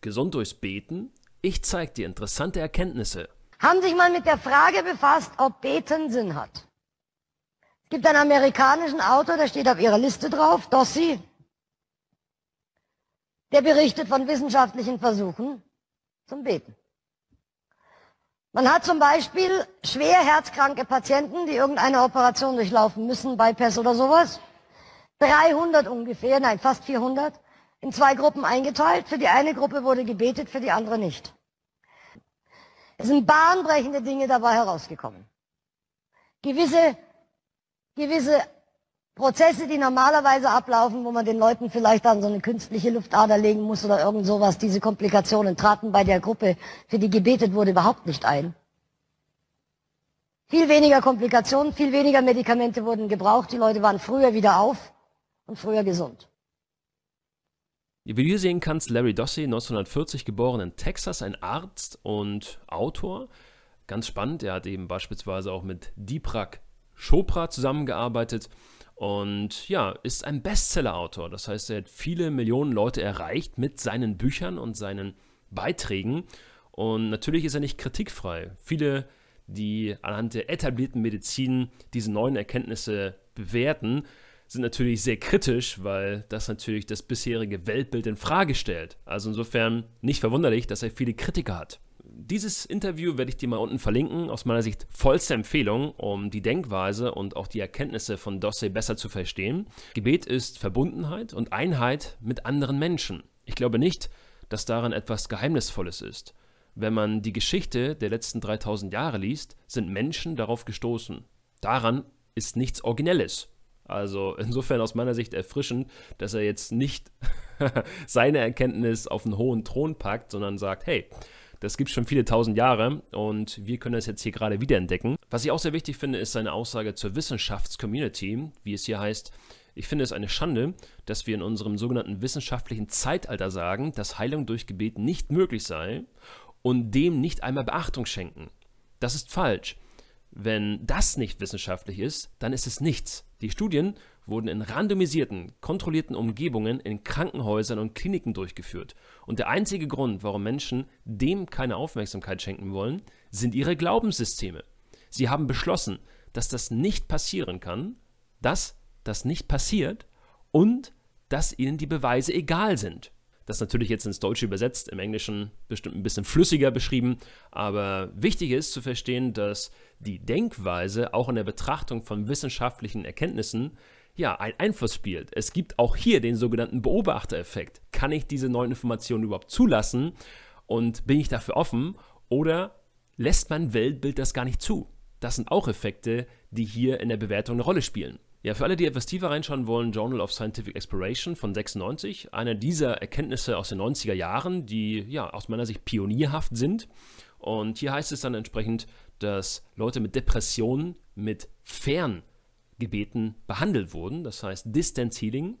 Gesund durchs Beten? Ich zeig dir interessante Erkenntnisse. Haben sich mal mit der Frage befasst, ob Beten Sinn hat? Es gibt einen amerikanischen Autor, der steht auf ihrer Liste drauf, Dossi. Der berichtet von wissenschaftlichen Versuchen zum Beten. Man hat zum Beispiel schwer herzkranke Patienten, die irgendeine Operation durchlaufen müssen, Bypass oder sowas, 300 ungefähr, nein, fast 400, in zwei Gruppen eingeteilt. Für die eine Gruppe wurde gebetet, für die andere nicht. Es sind bahnbrechende Dinge dabei herausgekommen. Gewisse, gewisse Prozesse, die normalerweise ablaufen, wo man den Leuten vielleicht dann so eine künstliche Luftader legen muss oder irgend sowas, diese Komplikationen traten bei der Gruppe, für die gebetet wurde, überhaupt nicht ein. Viel weniger Komplikationen, viel weniger Medikamente wurden gebraucht, die Leute waren früher wieder auf und früher gesund. Wie du sehen kannst, Larry Dossey, 1940 geboren in Texas, ein Arzt und Autor. Ganz spannend, er hat eben beispielsweise auch mit Deepak Chopra zusammengearbeitet und ja, ist ein Bestseller-Autor. Das heißt, er hat viele Millionen Leute erreicht mit seinen Büchern und seinen Beiträgen. Und natürlich ist er nicht kritikfrei. Viele, die anhand der etablierten Medizin diese neuen Erkenntnisse bewerten, sind natürlich sehr kritisch, weil das natürlich das bisherige Weltbild in Frage stellt. Also insofern nicht verwunderlich, dass er viele Kritiker hat. Dieses Interview werde ich dir mal unten verlinken, aus meiner Sicht vollste Empfehlung, um die Denkweise und auch die Erkenntnisse von Dossey besser zu verstehen. Gebet ist Verbundenheit und Einheit mit anderen Menschen. Ich glaube nicht, dass darin etwas Geheimnisvolles ist. Wenn man die Geschichte der letzten 3000 Jahre liest, sind Menschen darauf gestoßen. Daran ist nichts Originelles. Also insofern aus meiner Sicht erfrischend, dass er jetzt nicht seine Erkenntnis auf einen hohen Thron packt, sondern sagt, hey, das gibt es schon viele tausend Jahre und wir können das jetzt hier gerade wiederentdecken. Was ich auch sehr wichtig finde, ist seine Aussage zur Wissenschaftscommunity, wie es hier heißt. Ich finde es eine Schande, dass wir in unserem sogenannten wissenschaftlichen Zeitalter sagen, dass Heilung durch Gebet nicht möglich sei und dem nicht einmal Beachtung schenken. Das ist falsch. Wenn das nicht wissenschaftlich ist, dann ist es nichts. Die Studien wurden in randomisierten, kontrollierten Umgebungen in Krankenhäusern und Kliniken durchgeführt. Und der einzige Grund, warum Menschen dem keine Aufmerksamkeit schenken wollen, sind ihre Glaubenssysteme. Sie haben beschlossen, dass das nicht passieren kann, dass das nicht passiert und dass ihnen die Beweise egal sind. Das ist natürlich jetzt ins Deutsche übersetzt, im Englischen bestimmt ein bisschen flüssiger beschrieben, aber wichtig ist zu verstehen, dass die Denkweise auch in der Betrachtung von wissenschaftlichen Erkenntnissen ja, einen Einfluss spielt. Es gibt auch hier den sogenannten Beobachtereffekt. Kann ich diese neuen Informationen überhaupt zulassen und bin ich dafür offen oder lässt mein Weltbild das gar nicht zu? Das sind auch Effekte, die hier in der Bewertung eine Rolle spielen. Ja, für alle, die etwas tiefer reinschauen wollen, Journal of Scientific Exploration von 96, eine dieser Erkenntnisse aus den 90er Jahren, die ja aus meiner Sicht pionierhaft sind. Und hier heißt es dann entsprechend, dass Leute mit Depressionen mit Ferngebeten behandelt wurden, das heißt Distance Healing,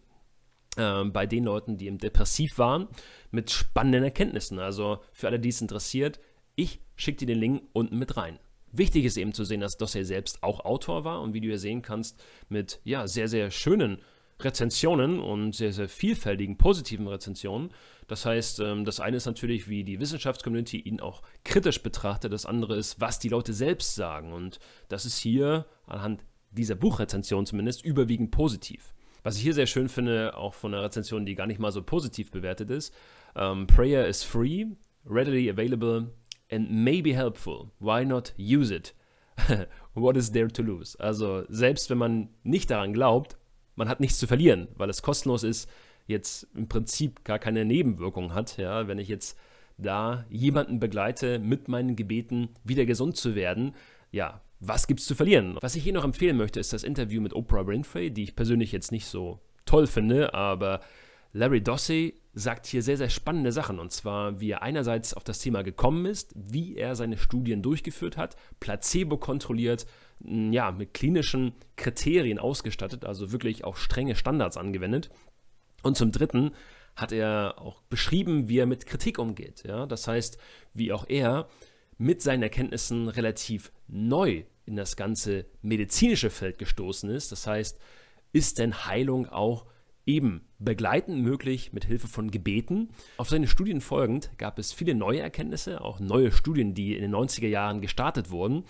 äh, bei den Leuten, die im depressiv waren, mit spannenden Erkenntnissen. Also für alle, die es interessiert, ich schicke dir den Link unten mit rein. Wichtig ist eben zu sehen, dass Dossier selbst auch Autor war und wie du ja sehen kannst, mit ja, sehr, sehr schönen Rezensionen und sehr, sehr vielfältigen positiven Rezensionen. Das heißt, ähm, das eine ist natürlich, wie die Wissenschaftscommunity ihn auch kritisch betrachtet, das andere ist, was die Leute selbst sagen. Und das ist hier anhand dieser Buchrezension zumindest überwiegend positiv. Was ich hier sehr schön finde, auch von einer Rezension, die gar nicht mal so positiv bewertet ist, ähm, Prayer is free, readily available, and may be helpful. Why not use it? What is there to lose? Also selbst wenn man nicht daran glaubt, man hat nichts zu verlieren, weil es kostenlos ist, jetzt im Prinzip gar keine Nebenwirkung hat. Ja, wenn ich jetzt da jemanden begleite, mit meinen Gebeten wieder gesund zu werden, ja, was gibt's zu verlieren? Was ich hier noch empfehlen möchte, ist das Interview mit Oprah Winfrey, die ich persönlich jetzt nicht so toll finde, aber Larry Dossey sagt hier sehr, sehr spannende Sachen. Und zwar, wie er einerseits auf das Thema gekommen ist, wie er seine Studien durchgeführt hat, placebo kontrolliert, ja, mit klinischen Kriterien ausgestattet, also wirklich auch strenge Standards angewendet. Und zum Dritten hat er auch beschrieben, wie er mit Kritik umgeht. Ja? Das heißt, wie auch er mit seinen Erkenntnissen relativ neu in das ganze medizinische Feld gestoßen ist. Das heißt, ist denn Heilung auch eben begleitend möglich mit Hilfe von Gebeten. Auf seine Studien folgend gab es viele neue Erkenntnisse, auch neue Studien, die in den 90er Jahren gestartet wurden.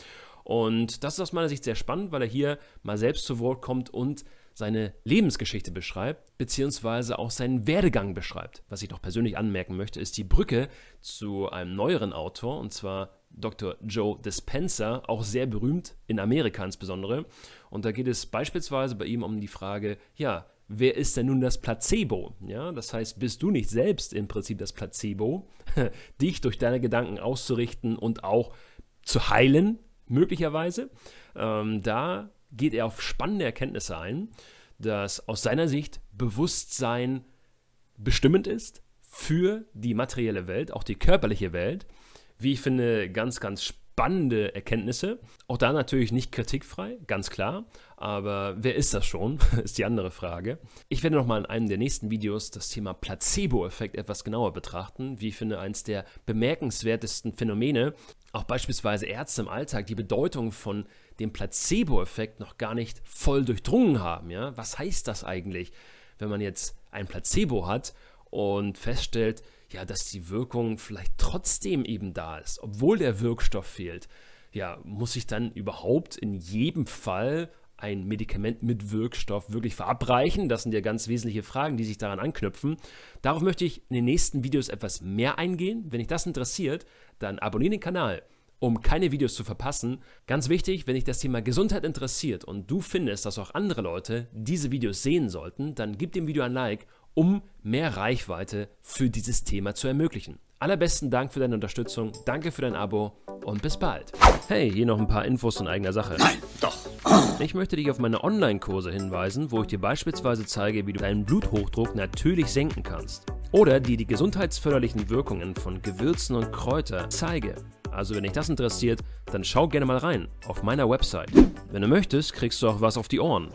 Und das ist aus meiner Sicht sehr spannend, weil er hier mal selbst zu Wort kommt und seine Lebensgeschichte beschreibt, beziehungsweise auch seinen Werdegang beschreibt. Was ich noch persönlich anmerken möchte, ist die Brücke zu einem neueren Autor, und zwar Dr. Joe Dispenza, auch sehr berühmt in Amerika insbesondere. Und da geht es beispielsweise bei ihm um die Frage, ja, wer ist denn nun das Placebo? Ja, das heißt, bist du nicht selbst im Prinzip das Placebo, dich durch deine Gedanken auszurichten und auch zu heilen, möglicherweise? Ähm, da geht er auf spannende Erkenntnisse ein, dass aus seiner Sicht Bewusstsein bestimmend ist für die materielle Welt, auch die körperliche Welt. Wie ich finde, ganz, ganz spannend spannende Erkenntnisse. Auch da natürlich nicht kritikfrei, ganz klar. Aber wer ist das schon, ist die andere Frage. Ich werde nochmal in einem der nächsten Videos das Thema Placebo-Effekt etwas genauer betrachten. Wie ich finde, eines der bemerkenswertesten Phänomene. Auch beispielsweise Ärzte im Alltag die Bedeutung von dem Placebo-Effekt noch gar nicht voll durchdrungen haben. Ja? Was heißt das eigentlich, wenn man jetzt ein Placebo hat und feststellt, ja, dass die Wirkung vielleicht trotzdem eben da ist, obwohl der Wirkstoff fehlt. Ja, muss ich dann überhaupt in jedem Fall ein Medikament mit Wirkstoff wirklich verabreichen? Das sind ja ganz wesentliche Fragen, die sich daran anknüpfen. Darauf möchte ich in den nächsten Videos etwas mehr eingehen. Wenn dich das interessiert, dann abonniere den Kanal, um keine Videos zu verpassen. Ganz wichtig, wenn dich das Thema Gesundheit interessiert und du findest, dass auch andere Leute diese Videos sehen sollten, dann gib dem Video ein Like um mehr Reichweite für dieses Thema zu ermöglichen. Allerbesten Dank für deine Unterstützung, danke für dein Abo und bis bald. Hey, hier noch ein paar Infos in eigener Sache. Nein, doch. Ich möchte dich auf meine Online-Kurse hinweisen, wo ich dir beispielsweise zeige, wie du deinen Bluthochdruck natürlich senken kannst. Oder dir die gesundheitsförderlichen Wirkungen von Gewürzen und Kräuter zeige. Also wenn dich das interessiert, dann schau gerne mal rein auf meiner Website. Wenn du möchtest, kriegst du auch was auf die Ohren.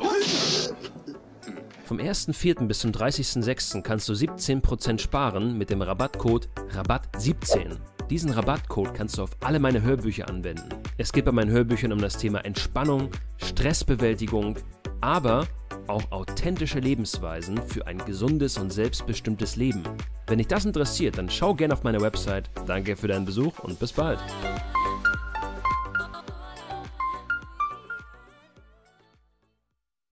Vom 1.4. bis zum 30.6. kannst du 17% sparen mit dem Rabattcode RABATT17. Diesen Rabattcode kannst du auf alle meine Hörbücher anwenden. Es geht bei meinen Hörbüchern um das Thema Entspannung, Stressbewältigung, aber auch authentische Lebensweisen für ein gesundes und selbstbestimmtes Leben. Wenn dich das interessiert, dann schau gerne auf meine Website. Danke für deinen Besuch und bis bald.